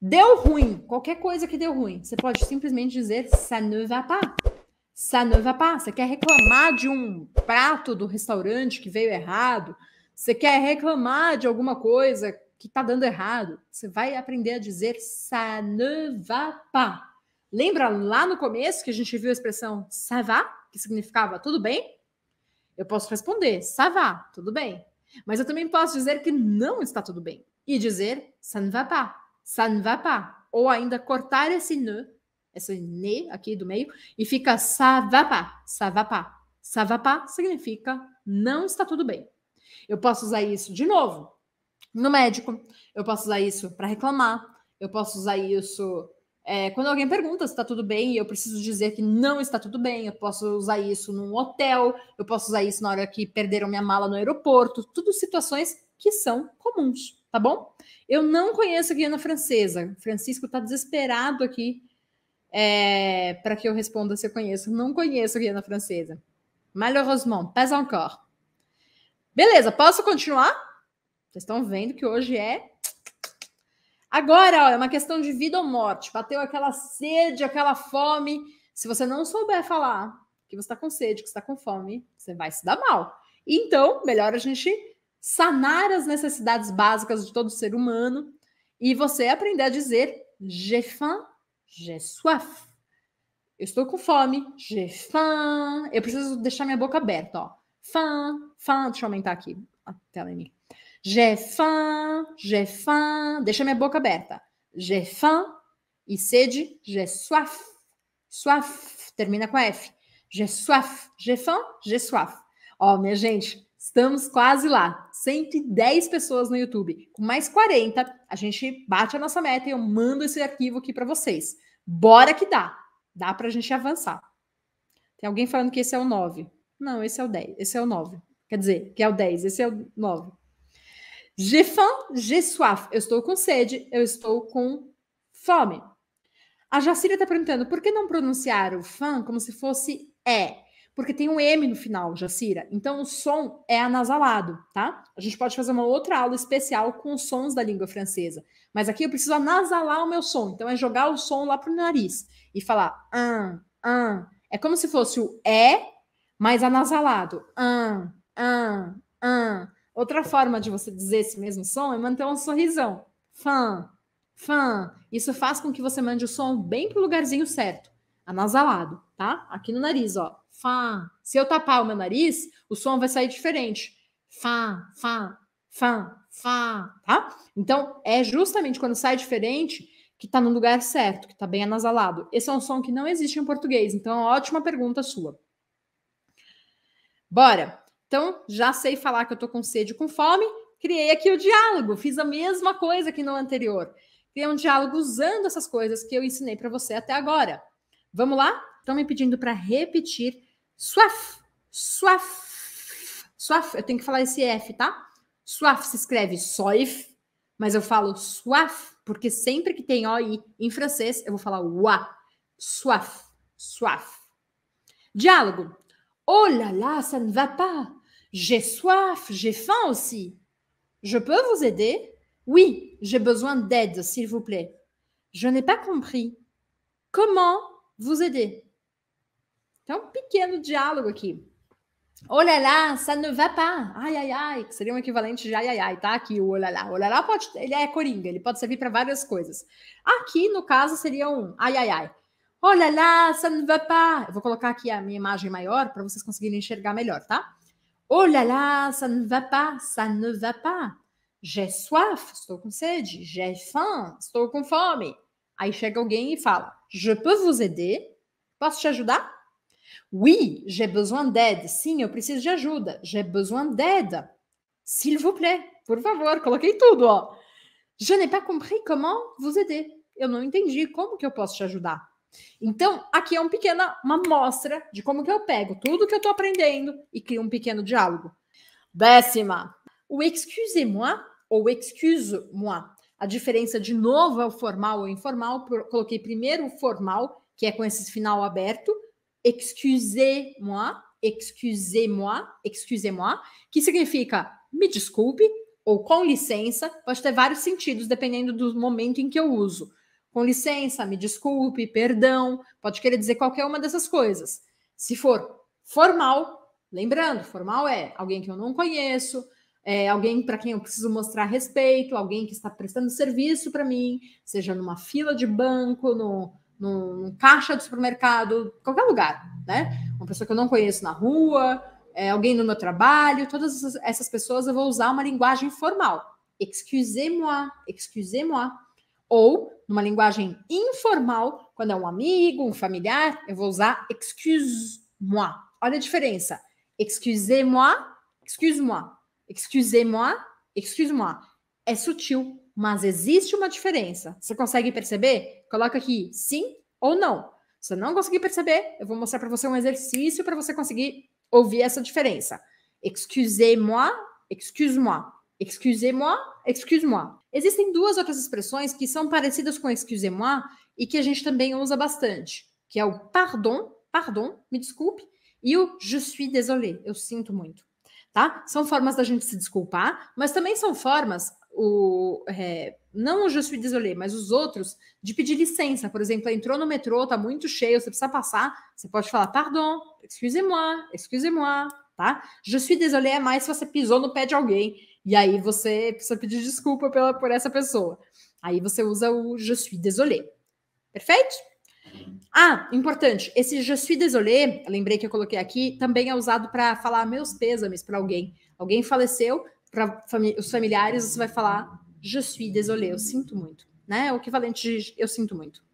Deu ruim, qualquer coisa que deu ruim, você pode simplesmente dizer ça ne va pas. Ça ne va pas. Você quer reclamar de um prato do restaurante que veio errado? Você quer reclamar de alguma coisa que está dando errado? Você vai aprender a dizer ça ne va pas. Lembra lá no começo que a gente viu a expressão ça va, que significava tudo bem? Eu posso responder ça va, tudo bem. Mas eu também posso dizer que não está tudo bem e dizer ça ne va pas ça ne va pas. Ou ainda cortar esse ne, esse ne aqui do meio, e fica ça va pas, ça va pas. Ça va pas significa não está tudo bem. Eu posso usar isso de novo no médico, eu posso usar isso para reclamar, eu posso usar isso é, quando alguém pergunta se está tudo bem e eu preciso dizer que não está tudo bem, eu posso usar isso num hotel, eu posso usar isso na hora que perderam minha mala no aeroporto, tudo situações que são comuns, tá bom? Eu não conheço a Guiana Francesa. Francisco está desesperado aqui é, para que eu responda se eu conheço. Não conheço a Guiana Francesa. Malheureusement, pas encore. Beleza, posso continuar? Vocês estão vendo que hoje é. Agora, ó, é uma questão de vida ou morte. Bateu aquela sede, aquela fome. Se você não souber falar que você está com sede, que está com fome, você vai se dar mal. Então, melhor a gente sanar as necessidades básicas de todo ser humano e você aprender a dizer j'ai faim, j'ai soif. Eu estou com fome, j'ai faim. Eu preciso deixar minha boca aberta, ó. Faim, faim. Deixa eu aumentar aqui a tela em mim. J'ai faim, j'ai faim. Deixa minha boca aberta. J'ai faim e sede, j'ai soif. Soif, termina com F. J'ai soif, j'ai faim, j'ai soif. Ó, minha gente, Estamos quase lá. 110 pessoas no YouTube. Com mais 40, a gente bate a nossa meta e eu mando esse arquivo aqui para vocês. Bora que dá. Dá para a gente avançar. Tem alguém falando que esse é o 9. Não, esse é o 10. Esse é o 9. Quer dizer, que é o 10. Esse é o 9. J'ai faim, j'ai soif. Eu estou com sede, eu estou com fome. A Jacira está perguntando por que não pronunciar o fã como se fosse é? porque tem um M no final, Jacira. Então o som é anasalado, tá? A gente pode fazer uma outra aula especial com os sons da língua francesa. Mas aqui eu preciso anasalar o meu som. Então é jogar o som lá pro nariz e falar an, an. É como se fosse o E, é, mas anasalado. An, an, an. Outra forma de você dizer esse mesmo som é manter um sorrisão. Fã, fã. Isso faz com que você mande o som bem pro lugarzinho certo, anasalado, tá? Aqui no nariz, ó. Fá. Se eu tapar o meu nariz, o som vai sair diferente. Fá, fá, fá, fá, tá? Então, é justamente quando sai diferente que tá no lugar certo, que tá bem anasalado. Esse é um som que não existe em português, então é ótima pergunta sua. Bora. Então, já sei falar que eu tô com sede e com fome, criei aqui o diálogo, fiz a mesma coisa que no anterior. Criei um diálogo usando essas coisas que eu ensinei para você até agora. Vamos lá? Estão me pedindo para repetir Suaf, suaf, suaf. Eu tenho que falar esse F, tá? Suaf se escreve soif, mas eu falo suaf, porque sempre que tem OI em francês, eu vou falar wa. Suaf, suaf. Diálogo. Oh là là, ça ne va pas. J'ai soif, j'ai faim aussi. Je peux vous aider? Oui, j'ai besoin d'aide, s'il vous plaît. Je n'ai pas compris. Comment vous aider? Então, um pequeno diálogo aqui. Olha lá, ça ne va pas. Ai, ai, ai, que seria um equivalente de ai, ai, ai, tá? Aqui o olha lá. Olha lá pode, ele é coringa, ele pode servir para várias coisas. Aqui, no caso, seria um ai, ai, ai. Olha lá, ça ne va pas. Eu vou colocar aqui a minha imagem maior para vocês conseguirem enxergar melhor, tá? Olha lá, ça ne va pas, ça ne va pas. J'ai soif, estou com sede. J'ai faim, estou com fome. Aí chega alguém e fala: Je peux vous aider? Posso te ajudar? Oui, j'ai besoin d'aide. Sim, eu preciso de ajuda. J'ai besoin d'aide. S'il vous plaît. Por favor, coloquei tudo, ó. Je n'ai pas compris comment vous aider. Eu não entendi como que eu posso te ajudar. Então, aqui é um pequena, uma amostra de como que eu pego tudo que eu estou aprendendo e crio um pequeno diálogo. Décima. O excusez-moi ou excuse-moi. A diferença, de novo, é o formal ou informal. Coloquei primeiro o formal, que é com esse final aberto, excusez-moi, excusez-moi, excusez-moi, que significa me desculpe ou com licença, pode ter vários sentidos dependendo do momento em que eu uso. Com licença, me desculpe, perdão, pode querer dizer qualquer uma dessas coisas. Se for formal, lembrando, formal é alguém que eu não conheço, é alguém para quem eu preciso mostrar respeito, alguém que está prestando serviço para mim, seja numa fila de banco, no, num, caixa do supermercado, qualquer lugar, né? Uma pessoa que eu não conheço na rua, é, alguém no meu trabalho, todas essas pessoas eu vou usar uma linguagem formal. Excusez-moi, excusez-moi. Ou, numa linguagem informal, quando é um amigo, um familiar, eu vou usar excuse-moi. Olha a diferença. Excusez-moi, excuse-moi. Excusez-moi, excuse-moi. É sutil, mas existe uma diferença. Você consegue perceber? Coloca aqui sim ou não. Se não conseguir perceber, eu vou mostrar para você um exercício para você conseguir ouvir essa diferença. Excusez-moi, excuse-moi. Excusez-moi, excuse-moi. Existem duas outras expressões que são parecidas com excusez-moi e que a gente também usa bastante, que é o pardon, pardon, me desculpe, e o je suis désolé, eu sinto muito. Tá? São formas da gente se desculpar, mas também são formas o é, não o je suis désolé mas os outros, de pedir licença. Por exemplo, entrou no metrô, tá muito cheio, você precisa passar, você pode falar, pardon, excusez-moi, excusez-moi, tá? Je suis désolé é mais se você pisou no pé de alguém, e aí você precisa pedir desculpa pela, por essa pessoa. Aí você usa o je suis désolé. Perfeito? Ah, importante, esse je suis désolé, lembrei que eu coloquei aqui, também é usado para falar meus pêsames para alguém. Alguém faleceu, para fami os familiares, você vai falar je suis désolé, eu sinto muito, né? É o equivalente de eu sinto muito.